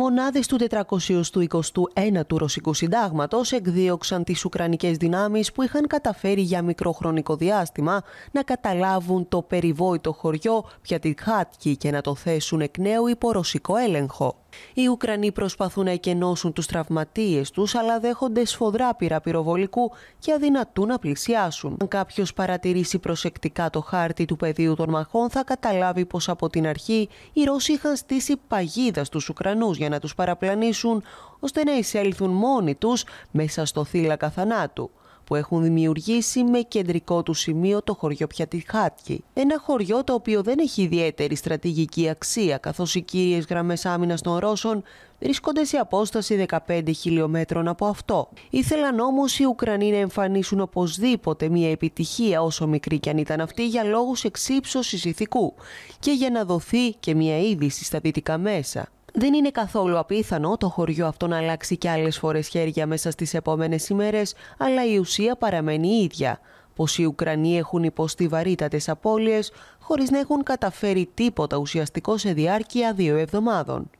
Μονάδες του 421 του Ρωσικού Συντάγματος εκδίωξαν τις Ουκρανικές δυνάμεις που είχαν καταφέρει για μικροχρονικό διάστημα να καταλάβουν το περιβόητο χωριό πια τη Χάτκι και να το θέσουν εκ νέου υπό ρωσικό έλεγχο. Οι Ουκρανοί προσπαθούν να εκενώσουν τους τραυματίες τους, αλλά δέχονται σφοδρά πυρά πυροβολικού και αδυνατούν να πλησιάσουν. Αν κάποιος παρατηρήσει προσεκτικά το χάρτη του πεδίου των μαχών, θα καταλάβει πως από την αρχή οι Ρώσοι είχαν στήσει παγίδα στους Ουκρανούς για να τους παραπλανήσουν, ώστε να εισέλθουν μόνοι τους μέσα στο θύλακα θανάτου που έχουν δημιουργήσει με κεντρικό του σημείο το χωριό Πιατιχάτκι. Ένα χωριό το οποίο δεν έχει ιδιαίτερη στρατηγική αξία, καθώς οι κύριες γραμμές άμυνας των Ρώσων βρίσκονται σε απόσταση 15 χιλιόμετρων από αυτό. Ήθελαν όμως οι Ουκρανοί να εμφανίσουν οπωσδήποτε μια επιτυχία, όσο μικρή κι αν ήταν αυτή, για λόγους εξύψωσης ηθικού και για να δοθεί και μια είδηση στα δυτικά μέσα. Δεν είναι καθόλου απίθανο το χωριό αυτό να αλλάξει κι άλλες φορές χέρια μέσα στις επόμενες ημέρες, αλλά η ουσία παραμένει η ίδια. Πως οι Ουκρανοί έχουν υποστεί βαρύτατες απώλειες, χωρίς να έχουν καταφέρει τίποτα ουσιαστικό σε διάρκεια δύο εβδομάδων.